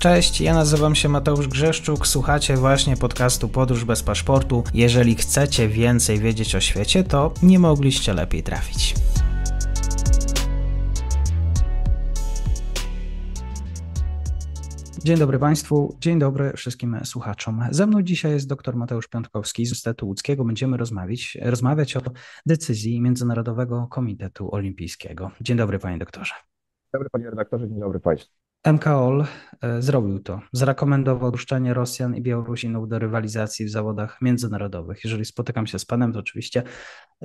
Cześć, ja nazywam się Mateusz Grzeszczuk, słuchacie właśnie podcastu Podróż bez paszportu. Jeżeli chcecie więcej wiedzieć o świecie, to nie mogliście lepiej trafić. Dzień dobry Państwu, dzień dobry wszystkim słuchaczom. Ze mną dzisiaj jest dr Mateusz Piątkowski z Uniwersytetu Łódzkiego. Będziemy rozmawiać, rozmawiać o decyzji Międzynarodowego Komitetu Olimpijskiego. Dzień dobry Panie Doktorze. Dzień dobry Panie Redaktorze, dzień dobry Państwu. MKOL e, zrobił to. Zrekomendował dopuszczenie Rosjan i Białorusinów do rywalizacji w zawodach międzynarodowych. Jeżeli spotykam się z panem, to oczywiście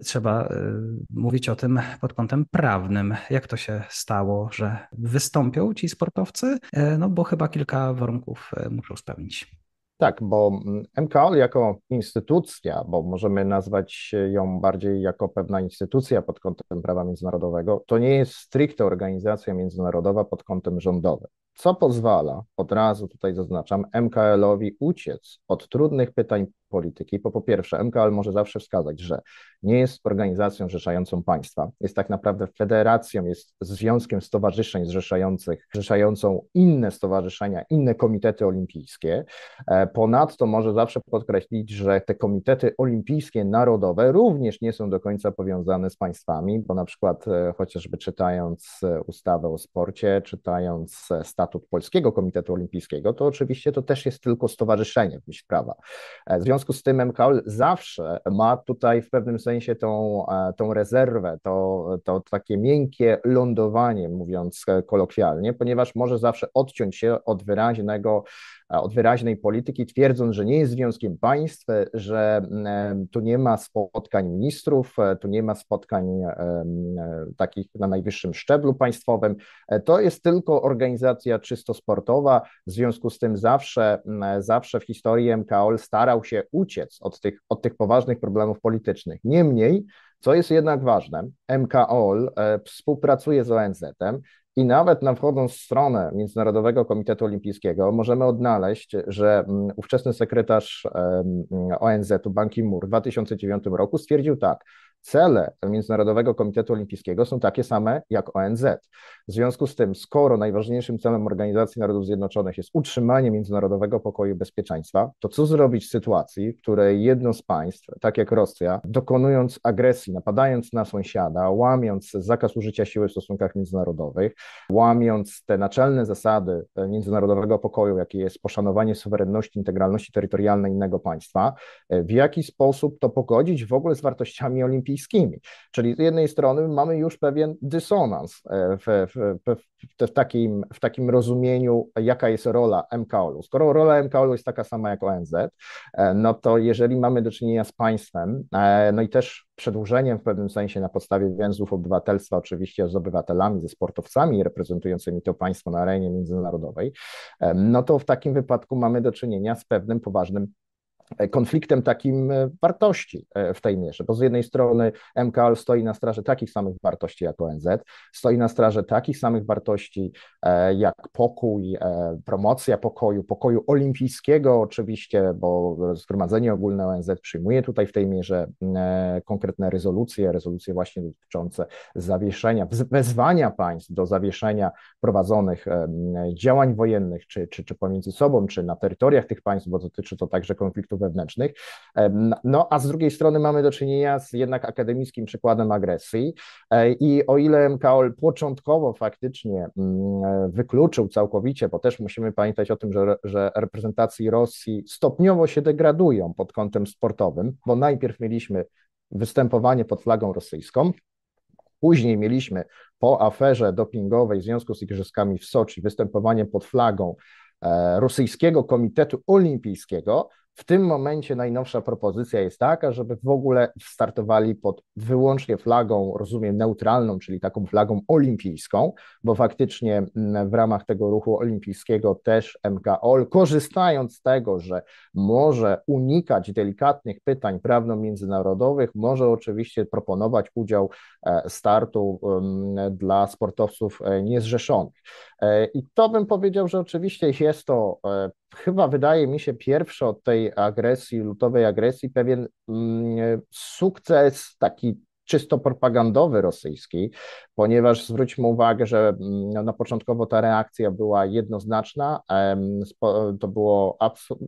trzeba e, mówić o tym pod kątem prawnym. Jak to się stało, że wystąpią ci sportowcy? E, no bo chyba kilka warunków muszą spełnić. Tak, bo MKOL mm, jako instytucja, bo możemy nazwać ją bardziej jako pewna instytucja pod kątem prawa międzynarodowego, to nie jest stricte organizacja międzynarodowa pod kątem rządowym co pozwala, od razu tutaj zaznaczam, MKL-owi uciec od trudnych pytań polityki, bo po pierwsze MKL może zawsze wskazać, że nie jest organizacją zrzeszającą państwa, jest tak naprawdę federacją, jest związkiem stowarzyszeń zrzeszających, zrzeszającą inne stowarzyszenia, inne komitety olimpijskie. E, ponadto może zawsze podkreślić, że te komitety olimpijskie narodowe również nie są do końca powiązane z państwami, bo na przykład e, chociażby czytając e, ustawę o sporcie, czytając statut statut Polskiego Komitetu Olimpijskiego, to oczywiście to też jest tylko stowarzyszenie w myśl prawa. E, w związku z tym MKOL zawsze ma tutaj w pewnym sensie tą, e, tą rezerwę, to, to takie miękkie lądowanie, mówiąc e, kolokwialnie, ponieważ może zawsze odciąć się od wyraźnego od wyraźnej polityki, twierdząc, że nie jest związkiem państw, że tu nie ma spotkań ministrów, e, tu nie ma spotkań e, takich na najwyższym szczeblu państwowym. E, to jest tylko organizacja czysto sportowa, w związku z tym zawsze, zawsze w historii MKOL starał się uciec od tych, od tych poważnych problemów politycznych. Niemniej, co jest jednak ważne, MKOL współpracuje z ONZ-em, i nawet na wchodząc w stronę Międzynarodowego Komitetu Olimpijskiego możemy odnaleźć, że mm, ówczesny sekretarz mm, ONZ-u Ban ki w 2009 roku stwierdził tak, cele Międzynarodowego Komitetu Olimpijskiego są takie same jak ONZ. W związku z tym, skoro najważniejszym celem Organizacji Narodów Zjednoczonych jest utrzymanie międzynarodowego pokoju i bezpieczeństwa, to co zrobić w sytuacji, w której jedno z państw, tak jak Rosja, dokonując agresji, napadając na sąsiada, łamiąc zakaz użycia siły w stosunkach międzynarodowych, łamiąc te naczelne zasady e, międzynarodowego pokoju, jakie jest poszanowanie suwerenności, integralności terytorialnej innego państwa, e, w jaki sposób to pogodzić w ogóle z wartościami olimpijskimi? rosyjskimi. Czyli z jednej strony mamy już pewien dysonans e, w, w, w, w takim, w takim rozumieniu, jaka jest rola MKOL-u. Skoro rola MKOL-u jest taka sama jak ONZ, e, no to jeżeli mamy do czynienia z państwem, e, no i też przedłużeniem w pewnym sensie na podstawie więzów obywatelstwa, oczywiście z obywatelami, ze sportowcami reprezentującymi to państwo na arenie międzynarodowej, no to w takim wypadku mamy do czynienia z pewnym poważnym E, konfliktem takim e, wartości e, w tej mierze, bo z jednej strony MKL stoi na straży takich samych wartości jak ONZ, stoi na straży takich samych wartości jak pokój, promocja pokoju, pokoju olimpijskiego oczywiście, bo Zgromadzenie Ogólne ONZ przyjmuje tutaj w tej mierze konkretne rezolucje, rezolucje właśnie dotyczące zawieszenia, wezwania państw do zawieszenia prowadzonych działań wojennych, czy, czy, czy pomiędzy sobą, czy na terytoriach tych państw, bo dotyczy to także konfliktu konfliktów wewnętrznych. No a z drugiej strony mamy do czynienia z jednak akademickim przykładem agresji e, i o ile MKOL początkowo faktycznie mm, e, wykluczył całkowicie, bo też musimy pamiętać o tym, że, że reprezentacji Rosji stopniowo się degradują pod kątem sportowym, bo najpierw mieliśmy występowanie pod flagą rosyjską, Później mieliśmy po aferze dopingowej w związku z igrzyskami w Soczi występowanie pod flagą e, rosyjskiego komitetu olimpijskiego, w tym momencie najnowsza propozycja jest taka, żeby w ogóle startowali pod wyłącznie flagą, rozumiem, neutralną, czyli taką flagą olimpijską, bo faktycznie mm, w ramach tego ruchu olimpijskiego też MKOL, korzystając z tego, że może unikać delikatnych pytań prawno-międzynarodowych, może oczywiście proponować udział e, startu mm, dla sportowców e, niezrzeszonych. E, I to bym powiedział, że oczywiście jest to, e, chyba wydaje mi się, pierwszy od tej agresji, lutowej agresji, pewien mm, sukces taki czysto propagandowy rosyjski, ponieważ zwróćmy uwagę, że mm, no, na początkowo ta reakcja była jednoznaczna, to było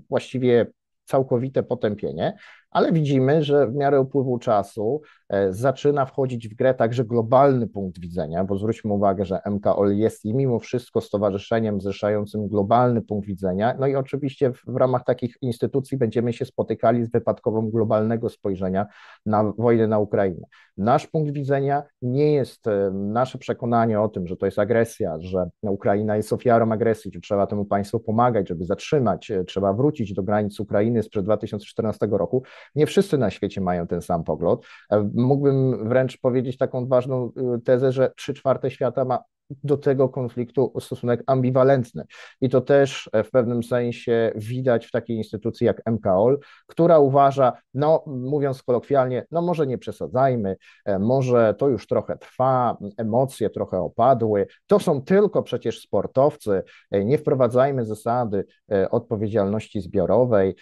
właściwie całkowite potępienie ale widzimy, że w miarę upływu czasu e, zaczyna wchodzić w grę także globalny punkt widzenia, bo zwróćmy uwagę, że MKOL jest i mimo wszystko stowarzyszeniem zrzeszającym globalny punkt widzenia, no i oczywiście w, ramach takich instytucji będziemy się spotykali z wypadkową globalnego spojrzenia na wojnę na Ukrainę. Nasz punkt widzenia nie jest, e, nasze przekonanie o tym, że to jest agresja, że Ukraina jest ofiarą agresji, że trzeba temu państwu pomagać, żeby zatrzymać, e, trzeba wrócić do granic Ukrainy sprzed 2014 roku, nie wszyscy na świecie mają ten sam pogląd. E, mógłbym wręcz powiedzieć taką ważną y, tezę, że trzy czwarte świata ma do tego konfliktu stosunek ambiwalentny. I to też e, w pewnym sensie widać w takiej instytucji jak MKOL, która uważa, no mówiąc kolokwialnie, no może nie przesadzajmy, e, może to już trochę trwa, emocje trochę opadły, to są tylko przecież sportowcy, e, nie wprowadzajmy zasady odpowiedzialności zbiorowej,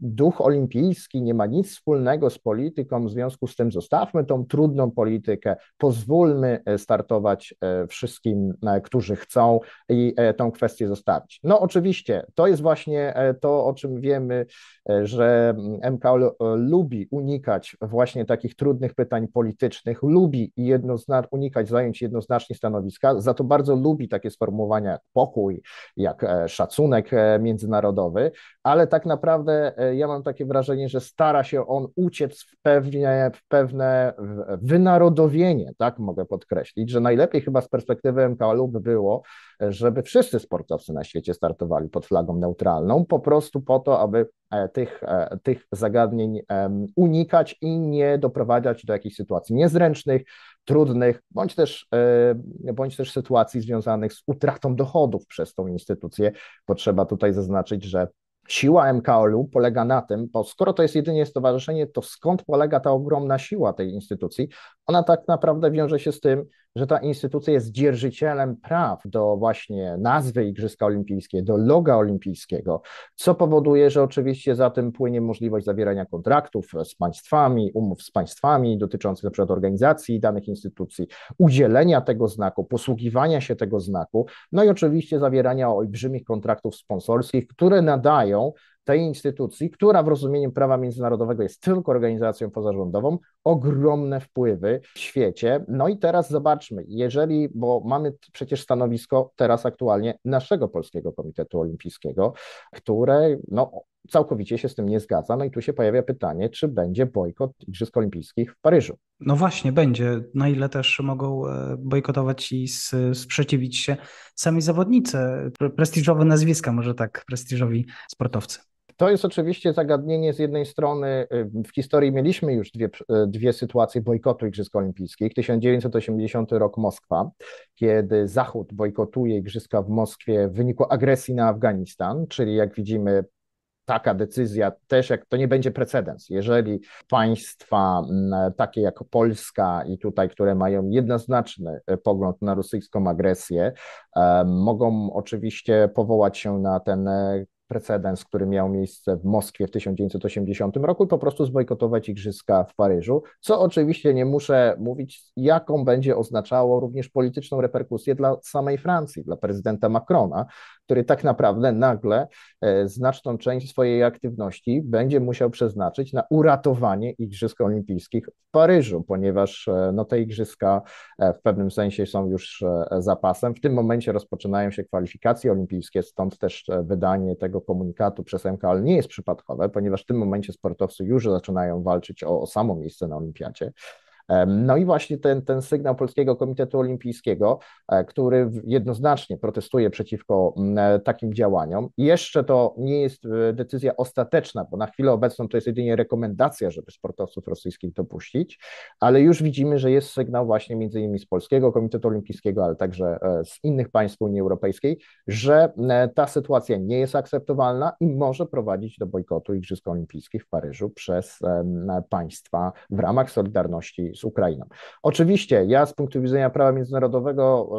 duch olimpijski nie ma nic wspólnego z polityką, w związku z tym zostawmy tą trudną politykę, pozwólmy startować wszystkim wszystkim, e, którzy chcą i e, tą kwestię zostawić. No oczywiście, to jest właśnie e, to, o czym wiemy, że MKO mm, lubi unikać właśnie takich trudnych pytań politycznych, lubi unikać zająć jednoznacznie stanowiska, za to bardzo lubi takie sformułowania jak pokój, jak szacunek międzynarodowy, ale tak naprawdę ja mam takie wrażenie, że stara się on uciec w pewne, w pewne wynarodowienie, tak mogę podkreślić, że najlepiej chyba z perspektywy perspektywy MKO lub było, żeby wszyscy sportowcy na świecie startowali pod flagą neutralną, po prostu po to, aby e, tych, e, tych zagadnień unikać i nie doprowadzać do jakichś sytuacji niezręcznych, trudnych, bądź też, e, bądź też sytuacji związanych z utratą dochodów przez tą instytucję. Potrzeba tutaj zaznaczyć, że siła MKOL-u polega na tym, bo skoro to jest jedynie stowarzyszenie, to skąd polega ta ogromna siła tej instytucji? Ona tak naprawdę wiąże się z tym, że ta instytucja jest dzierżycielem praw do właśnie nazwy Igrzyska Olimpijskie, do loga olimpijskiego, co powoduje, że oczywiście za tym płynie możliwość zawierania kontraktów z państwami, umów z państwami dotyczących np. organizacji danych instytucji, udzielenia tego znaku, posługiwania się tego znaku, no i oczywiście zawierania olbrzymich kontraktów sponsorskich, które nadają tej instytucji, która w rozumieniu prawa międzynarodowego jest tylko organizacją pozarządową, ogromne wpływy w świecie. No i teraz zobaczmy, jeżeli, bo mamy przecież stanowisko teraz aktualnie naszego Polskiego Komitetu Olimpijskiego, które no, całkowicie się z tym nie zgadza. No i tu się pojawia pytanie, czy będzie bojkot Igrzysk Olimpijskich w Paryżu. No właśnie, będzie. Na ile też mogą e, bojkotować i sprzeciwić się sami zawodnicy, prestiżowe nazwiska, może tak, prestiżowi sportowcy. To jest oczywiście zagadnienie z jednej strony. Y, w historii mieliśmy już dwie, y, dwie sytuacje bojkotu Igrzysk Olimpijskich. 1980 rok Moskwa, kiedy Zachód bojkotuje Igrzyska w Moskwie w wyniku agresji na Afganistan, czyli jak widzimy taka decyzja też, jak to nie będzie precedens. Jeżeli państwa mm, takie jak Polska i tutaj, które mają jednoznaczny y, pogląd na rosyjską agresję, mogą oczywiście powołać się na ten precedens, który miał miejsce w Moskwie w 1980 roku i po prostu zbojkotować igrzyska w Paryżu, co oczywiście nie muszę mówić, jaką będzie oznaczało również polityczną reperkusję dla samej Francji, dla prezydenta Macrona, który tak naprawdę nagle e, znaczną część swojej aktywności będzie musiał przeznaczyć na uratowanie Igrzysk Olimpijskich w Paryżu, ponieważ e, no, te Igrzyska e, w pewnym sensie są już zapasem. W tym momencie rozpoczynają się kwalifikacje olimpijskie, stąd też wydanie tego komunikatu przez MKL nie jest przypadkowe, ponieważ w tym momencie sportowcy już zaczynają walczyć o, o samo miejsce na olimpiadzie. No i właśnie ten, ten sygnał Polskiego Komitetu Olimpijskiego, e, który jednoznacznie protestuje przeciwko mm, e, takim działaniom. Jeszcze to nie jest e, decyzja ostateczna, bo na chwilę obecną to jest jedynie rekomendacja, żeby sportowców rosyjskich dopuścić, ale już widzimy, że jest sygnał właśnie między innymi z Polskiego Komitetu Olimpijskiego, ale także z innych państw Unii Europejskiej, że ta sytuacja nie jest akceptowalna i może prowadzić do bojkotu Igrzysk Olimpijskich w Paryżu przez państwa w ramach solidarności z Ukrainą. Oczywiście ja z punktu widzenia prawa międzynarodowego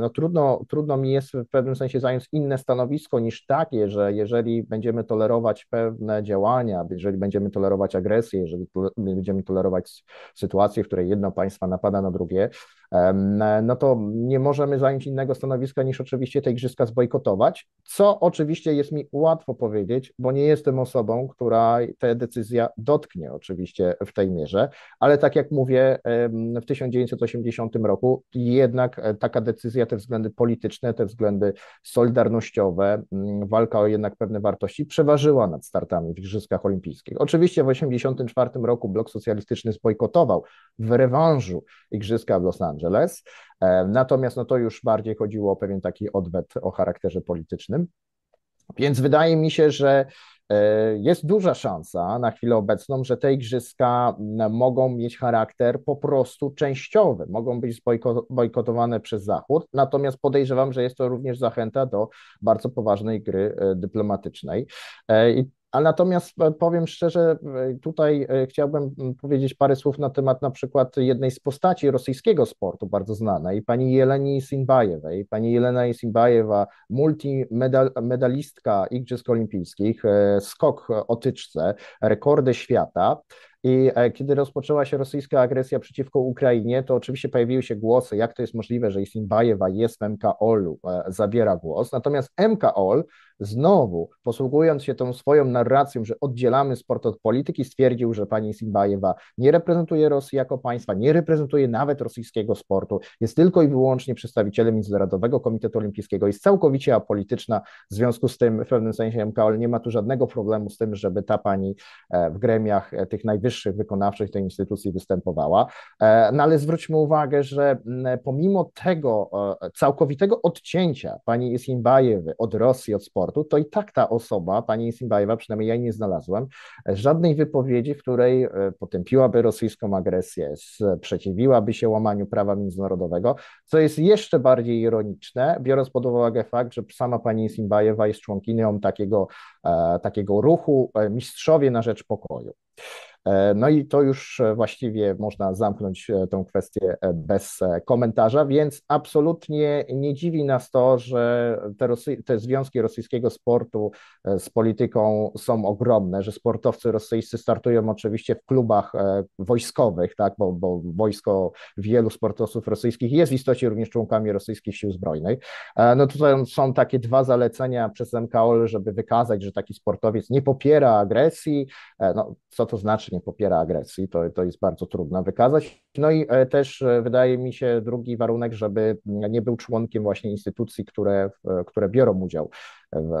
no, trudno, trudno mi jest w pewnym sensie zająć inne stanowisko niż takie, że jeżeli będziemy tolerować pewne działania, jeżeli będziemy tolerować agresję, jeżeli będziemy tolerować sytuację, w której jedno państwo napada na drugie, no to nie możemy zająć innego stanowiska niż oczywiście te igrzyska zbojkotować, co oczywiście jest mi łatwo powiedzieć, bo nie jestem osobą, która ta decyzja dotknie oczywiście w tej mierze, ale tak jak mówię, w 1980 roku jednak e, taka decyzja, te względy polityczne, te względy solidarnościowe, walka o jednak pewne wartości przeważyła nad startami w Igrzyskach Olimpijskich. Oczywiście w 1984 roku blok socjalistyczny zbojkotował w rewanżu Igrzyska w Los Angeles. E, natomiast no to już bardziej chodziło o pewien taki odwet o charakterze politycznym. Więc wydaje mi się, że e, jest duża szansa na chwilę obecną, że te igrzyska mogą mieć charakter po prostu częściowy, mogą być bojkotowane przez Zachód, natomiast podejrzewam, że jest to również zachęta do bardzo poważnej gry e, dyplomatycznej. I natomiast e, powiem szczerze, e, tutaj e, chciałbym mm, powiedzieć parę słów na temat na przykład jednej z postaci rosyjskiego sportu bardzo znanej, pani Jeleni Simbajewej. Pani Jelena Simbajewa, multimedalistka Igrzysk Olimpijskich, skok o tyczce, rekordy świata. I e, kiedy rozpoczęła się rosyjska agresja przeciwko Ukrainie, to oczywiście pojawiły się głosy, jak to jest możliwe, że Isinbajewa jest w MKOL-u, e, zabiera głos. Natomiast MKOL znowu, posługując się tą swoją narracją, że oddzielamy sport od polityki, stwierdził, że pani Simbajewa nie reprezentuje Rosji jako państwa, nie reprezentuje nawet rosyjskiego sportu, jest tylko i wyłącznie przedstawicielem Międzynarodowego Komitetu Olimpijskiego, jest całkowicie apolityczna, w związku z tym w pewnym sensie MKOL nie ma tu żadnego problemu z tym, żeby ta pani e, w gremiach tych najwyższych wyższych wykonawczych tej instytucji występowała. E, no ale zwróćmy uwagę, że pomimo tego e, całkowitego odcięcia pani Isimbajewy od Rosji, od sportu, to i tak ta osoba, pani Isimbajewa, przynajmniej ja jej nie znalazłem, e, żadnej wypowiedzi, w której potępiłaby rosyjską agresję, sprzeciwiłaby się łamaniu prawa międzynarodowego, co jest jeszcze bardziej ironiczne, biorąc pod uwagę fakt, że sama pani Isimbajewa jest członkinią takiego, takiego ruchu Mistrzowie na rzecz pokoju. E, no i to już e, właściwie można zamknąć e, tą kwestię bez komentarza, więc absolutnie nie dziwi nas to, że te, Rosy te związki rosyjskiego sportu z polityką są ogromne, że sportowcy rosyjscy startują oczywiście w klubach wojskowych, tak, bo, bo wojsko wielu sportowców rosyjskich jest w istocie również członkami rosyjskich sił zbrojnych. No tutaj są takie dwa zalecenia przez MKOL, żeby wykazać, że taki sportowiec nie popiera agresji. No, co to znaczy? nie popiera agresji, to, to jest bardzo trudno wykazać. No i e, też e, wydaje mi się drugi warunek, żeby nie był członkiem właśnie instytucji, które, e, które biorą udział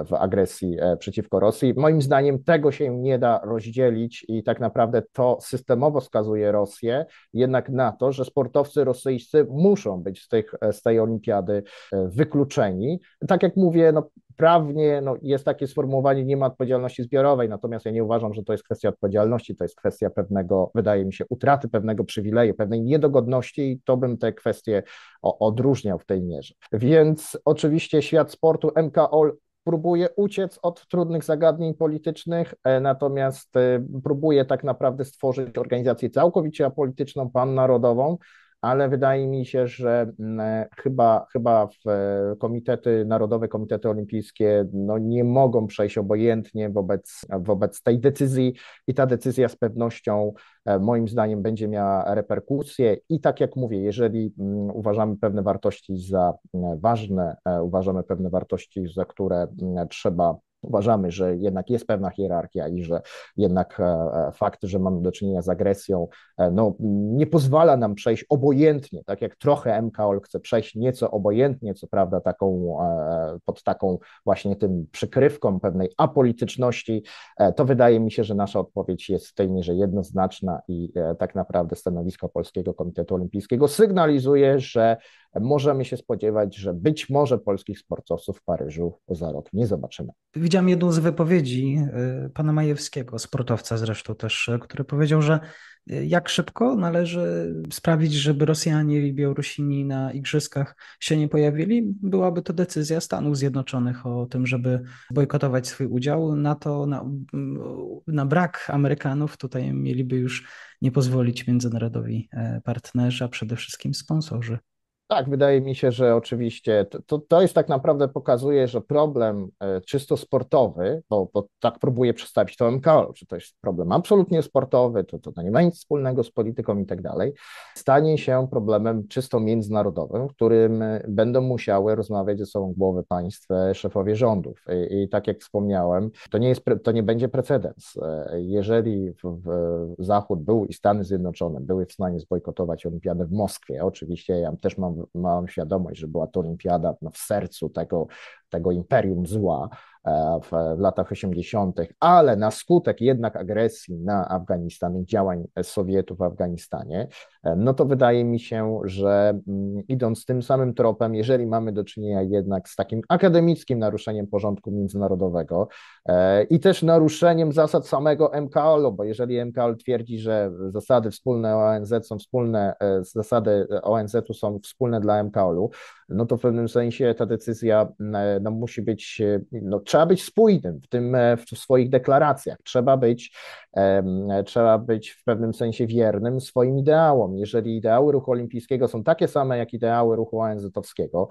w agresji e, przeciwko Rosji. Moim zdaniem tego się nie da rozdzielić i tak naprawdę to systemowo skazuje Rosję jednak na to, że sportowcy rosyjscy muszą być z, tych, e, z tej olimpiady e, wykluczeni. Tak jak mówię, no, prawnie no, jest takie sformułowanie, nie ma odpowiedzialności zbiorowej, natomiast ja nie uważam, że to jest kwestia odpowiedzialności, to jest kwestia pewnego, wydaje mi się, utraty pewnego przywileju, pewnej niedogodności i to bym te kwestie odróżniał w tej mierze. Więc oczywiście świat sportu MKOL próbuje uciec od trudnych zagadnień politycznych, e, natomiast e, próbuje tak naprawdę stworzyć organizację całkowicie apolityczną, pannarodową, ale wydaje mi się, że mm, e, chyba, chyba w e, komitety, Narodowe Komitety Olimpijskie no nie mogą przejść obojętnie wobec, wobec tej decyzji i ta decyzja z pewnością e, moim zdaniem będzie miała reperkusje i tak jak mówię, jeżeli mm, uważamy pewne wartości za mm, ważne, uważamy pewne wartości, za które trzeba uważamy, że jednak jest pewna hierarchia i że jednak e, e, fakt, że mamy do czynienia z agresją, e, no, nie pozwala nam przejść obojętnie, tak jak trochę MKOL chce przejść nieco obojętnie, co prawda taką, pod taką właśnie tym przykrywką pewnej apolityczności, to wydaje mi się, że nasza odpowiedź jest w tej mierze jednoznaczna i tak naprawdę stanowisko Polskiego Komitetu Olimpijskiego sygnalizuje, że możemy się spodziewać, że być może polskich sportowców w Paryżu za rok nie zobaczymy widziałem jedną z wypowiedzi y, pana Majewskiego, sportowca zresztą też, y, który powiedział, że y, jak szybko należy sprawić, żeby Rosjanie i Białorusini na igrzyskach się nie pojawili, byłaby to decyzja Stanów Zjednoczonych o tym, żeby bojkotować swój udział. Na to, na, na brak Amerykanów tutaj mieliby już nie pozwolić międzynarodowi partnerzy, a przede wszystkim sponsorzy. Tak, wydaje mi się, że oczywiście to, to jest tak naprawdę pokazuje, że problem e, czysto sportowy, bo, bo tak próbuję przedstawić to MKOL, czy to jest problem absolutnie sportowy, to, to, nie ma nic wspólnego z polityką i tak dalej, stanie się problemem czysto międzynarodowym, którym e, będą musiały rozmawiać ze sobą głowy państw, e, szefowie rządów. I, i tak jak wspomniałem, to nie, jest, to nie będzie precedens. Jeżeli w, w Zachód był i Stany Zjednoczone były w stanie zbojkotować olimpiadę w Moskwie, oczywiście ja też mam mam, świadomość, że była to olimpiada no, w sercu tego, tego imperium zła, E, w latach 80., ale na skutek jednak agresji na Afganistan i działań Sowietów w Afganistanie, e, no to wydaje mi się, że mm, idąc tym samym tropem, jeżeli mamy do czynienia jednak z takim akademickim naruszeniem porządku międzynarodowego e, i też naruszeniem zasad samego MKOL-u, bo jeżeli MKOL twierdzi, że zasady wspólne ONZ są wspólne, zasady ONZ-u są wspólne dla MKOL-u, no to w pewnym sensie ta decyzja e, no, musi być, e, no, trzeba być spójnym w tym, e, w swoich deklaracjach, trzeba być, trzeba być w pewnym sensie wiernym swoim ideałom. Jeżeli ideały ruchu olimpijskiego są takie same jak ideały ruchu ONZ-owskiego,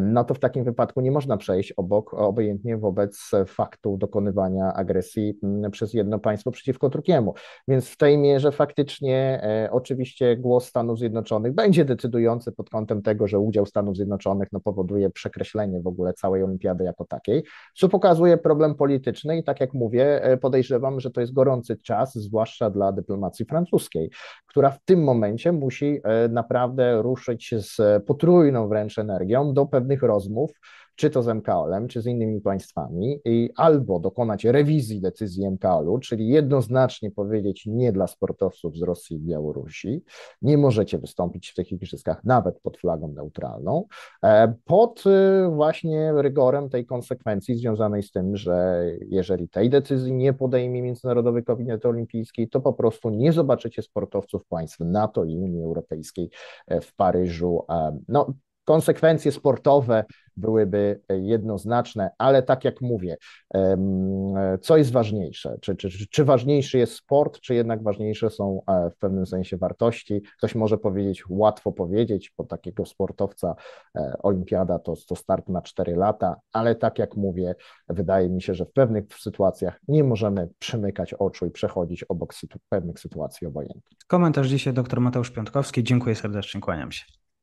no to w takim wypadku nie można przejść obok, obojętnie wobec faktu dokonywania agresji przez jedno państwo przeciwko drugiemu. Więc w tej mierze faktycznie oczywiście głos Stanów Zjednoczonych będzie decydujący pod kątem tego, że udział Stanów Zjednoczonych Zjednoczonych no, powoduje przekreślenie w ogóle całej olimpiady jako takiej, co pokazuje problem polityczny i tak jak mówię, e, podejrzewam, że to jest gorący czas, zwłaszcza dla dyplomacji francuskiej, która w tym momencie musi e, naprawdę ruszyć z potrójną wręcz energią do pewnych rozmów, czy to z MKOL-em, czy z innymi państwami, i albo dokonać rewizji decyzji MKOL-u, czyli jednoznacznie powiedzieć nie dla sportowców z Rosji i Białorusi, nie możecie wystąpić w tych igrzyskach nawet pod flagą neutralną, e, pod y, właśnie rygorem tej konsekwencji związanej z tym, że jeżeli tej decyzji nie podejmie Międzynarodowy Komitet Olimpijski, to po prostu nie zobaczycie sportowców państw NATO i Unii Europejskiej e, w Paryżu. E, no, Konsekwencje sportowe byłyby jednoznaczne, ale tak jak mówię, co jest ważniejsze? Czy, czy, czy ważniejszy jest sport, czy jednak ważniejsze są e, w pewnym sensie wartości? Ktoś może powiedzieć, łatwo powiedzieć, bo takiego sportowca e, olimpiada to, to start na 4 lata, ale tak jak mówię, wydaje mi się, że w pewnych sytuacjach nie możemy przymykać oczu i przechodzić obok sytu, pewnych sytuacji obojętnych. Komentarz dzisiaj dr Mateusz Piątkowski. Dziękuję serdecznie, kłaniam się.